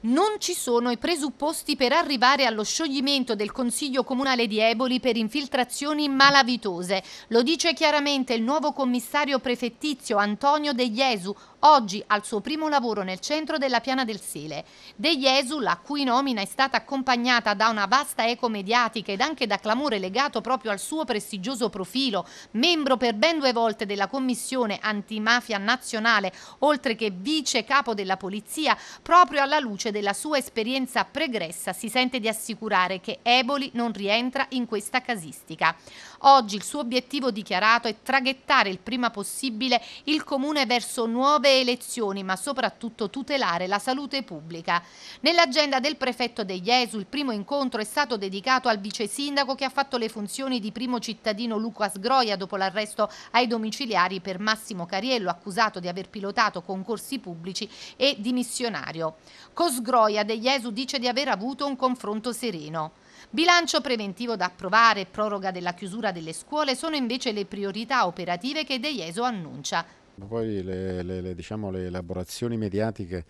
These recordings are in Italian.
non ci sono i presupposti per arrivare allo scioglimento del Consiglio Comunale di Eboli per infiltrazioni malavitose. Lo dice chiaramente il nuovo commissario prefettizio Antonio De Jesu, oggi al suo primo lavoro nel centro della Piana del Sele. De Jesu, la cui nomina è stata accompagnata da una vasta eco mediatica ed anche da clamore legato proprio al suo prestigioso profilo, membro per ben due volte della Commissione Antimafia Nazionale, oltre che vice capo della Polizia, proprio alla luce voce della sua esperienza pregressa si sente di assicurare che Eboli non rientra in questa casistica. Oggi il suo obiettivo dichiarato è traghettare il prima possibile il comune verso nuove elezioni, ma soprattutto tutelare la salute pubblica. Nell'agenda del prefetto De Jesu il primo incontro è stato dedicato al vice sindaco che ha fatto le funzioni di primo cittadino Luca Sgroia dopo l'arresto ai domiciliari per Massimo Cariello accusato di aver pilotato concorsi pubblici e dimissionario. Così Sgroia degli ESU dice di aver avuto un confronto sereno. Bilancio preventivo da approvare e proroga della chiusura delle scuole sono invece le priorità operative che De Jesu annuncia. Poi le, le, le, diciamo, le elaborazioni mediatiche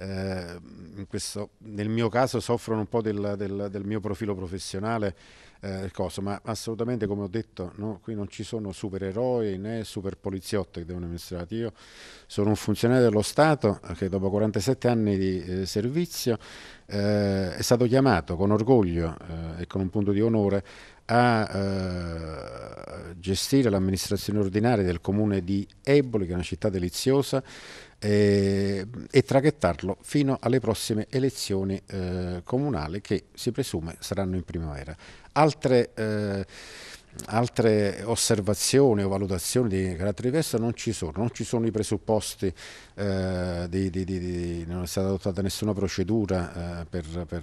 eh, questo, nel mio caso soffrono un po' del, del, del mio profilo professionale, eh, cosa, ma assolutamente come ho detto no, qui non ci sono supereroi né super poliziotti che devono amministrare. Io sono un funzionario dello Stato eh, che dopo 47 anni di eh, servizio eh, è stato chiamato con orgoglio eh, e con un punto di onore a gestire l'amministrazione ordinaria del comune di Eboli, che è una città deliziosa, eh, e traghettarlo fino alle prossime elezioni eh, comunali che si presume saranno in primavera. Altre eh, altre osservazioni o valutazioni di carattere diverso non ci sono, non ci sono i presupposti, eh, di, di, di, non è stata adottata nessuna procedura eh, per, per,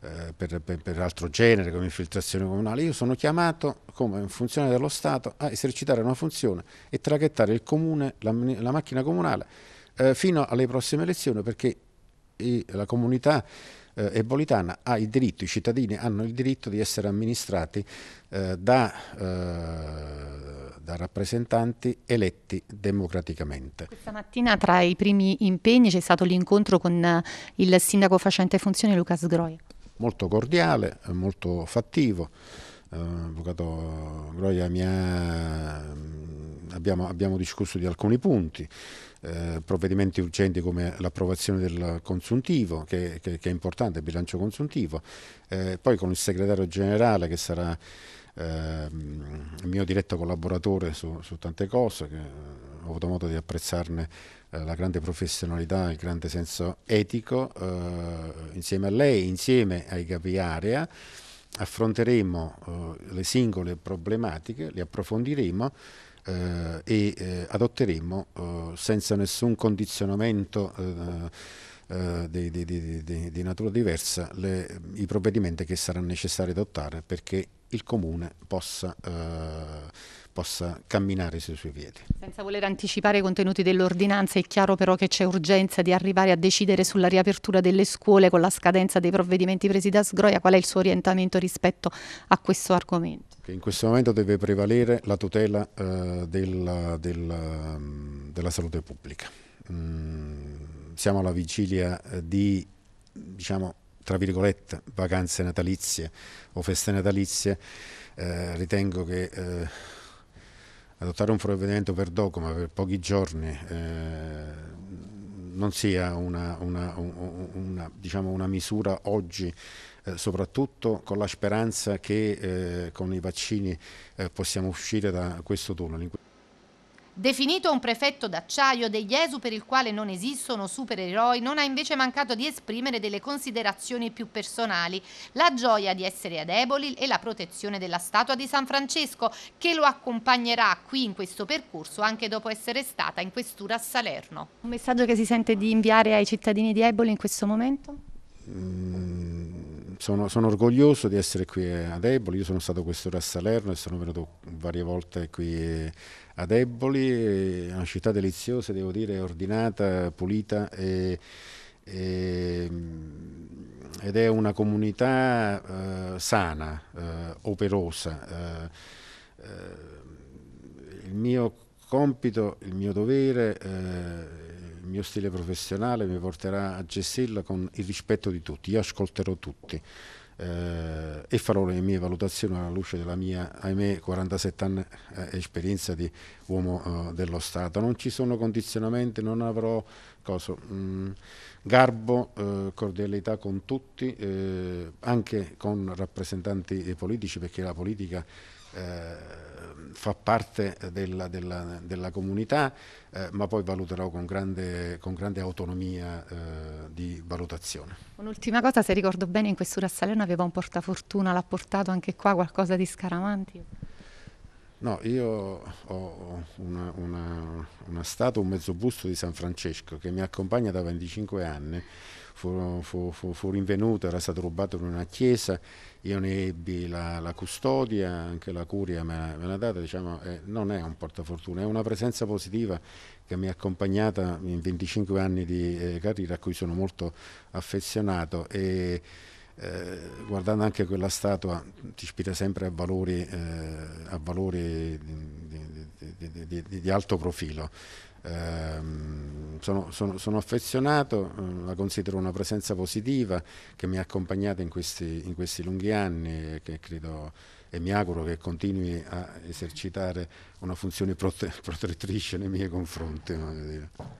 eh, per, per, altro genere come infiltrazione comunale. Io sono chiamato come funzionario dello Stato a esercitare una funzione e traghettare il comune, la, la macchina comunale eh, fino alle prossime elezioni perché i, la comunità eh, Ebolitana ha il diritto, i cittadini hanno il diritto di essere amministrati eh, da, eh, da, rappresentanti eletti democraticamente. Questa mattina tra i primi impegni c'è stato l'incontro con eh, il sindaco facente funzione Lucas Groia. Molto cordiale, eh, molto fattivo. L'avvocato Groia mi ha mm, abbiamo, abbiamo, discusso di alcuni punti, eh, provvedimenti urgenti come l'approvazione del consuntivo, che, che, che, è importante, il bilancio consuntivo, eh, poi con il segretario generale che sarà eh, mio diretto collaboratore su, su tante cose, che eh, ho avuto modo di apprezzarne eh, la grande professionalità, il grande senso etico, insieme a lei, insieme ai capi area affronteremo le singole problematiche, le approfondiremo eh, e eh, adotteremo eh, senza nessun condizionamento eh, di, di, di, di, natura diversa le, i provvedimenti che sarà necessario adottare perché il comune possa, eh, possa, camminare sui suoi piedi. Senza voler anticipare i contenuti dell'ordinanza, è chiaro però che c'è urgenza di arrivare a decidere sulla riapertura delle scuole con la scadenza dei provvedimenti presi da Sgroia. Qual è il suo orientamento rispetto a questo argomento? che in questo momento deve prevalere la tutela eh, della, della, della, salute pubblica. Mm, siamo alla vigilia eh, di, diciamo, tra virgolette, vacanze natalizie o feste natalizie. Eh, ritengo che eh, adottare un provvedimento per dogma per pochi giorni eh, non sia una, una, una, diciamo una misura oggi eh, soprattutto con la speranza che eh, con i vaccini eh, possiamo uscire da questo tunnel. Definito un prefetto d'acciaio, De Jesu, per il quale non esistono supereroi, non ha invece mancato di esprimere delle considerazioni più personali, la gioia di essere ad Eboli e la protezione della statua di San Francesco, che lo accompagnerà qui in questo percorso anche dopo essere stata in questura a Salerno. Un messaggio che si sente di inviare ai cittadini di Eboli in questo momento? Mm sono, sono, orgoglioso di essere qui ad Eboli, io sono stato quest'ora a Salerno e sono venuto varie volte qui ad Eboli, è una città deliziosa, devo dire, ordinata, pulita e, e, ed è una comunità eh, sana, eh, operosa. Eh, eh il mio compito, il mio dovere eh, il mio stile professionale mi porterà a gestirla con il rispetto di tutti, io ascolterò tutti eh, e farò le mie valutazioni alla luce della mia, ahimè, 47 anni eh, esperienza di uomo eh, dello Stato. Non ci sono condizionamenti, non avrò cosa, mh, mm, garbo, eh, cordialità con tutti, eh, anche con rappresentanti eh, politici, perché la politica Ehm, fa parte della, della, della comunità, eh, ma poi valuterò con grande, con grande autonomia eh, di valutazione. Un'ultima cosa, se ricordo bene, in questura a Salerno aveva un portafortuna, l'ha portato anche qua qualcosa di Scaramanti? No, io ho una, una, una statua, un mezzo busto di San Francesco che mi accompagna da 25 anni fu, fu, fu, fu rinvenuto, era stato rubato in una chiesa, io ne ebbi la, la custodia, anche la curia me, me l'ha data, diciamo, eh, non è un portafortuna, è una presenza positiva che mi ha accompagnata in 25 anni di eh, carriera a cui sono molto affezionato. E, eh, guardando anche quella statua ti ispira sempre a valori, eh, a valori di, di, di alto profilo. Ehm, sono, sono, sono, affezionato, mm, la considero una presenza positiva che mi ha accompagnato in questi, in questi lunghi anni e che credo e mi auguro che continui a esercitare una funzione prote protettrice nei miei confronti.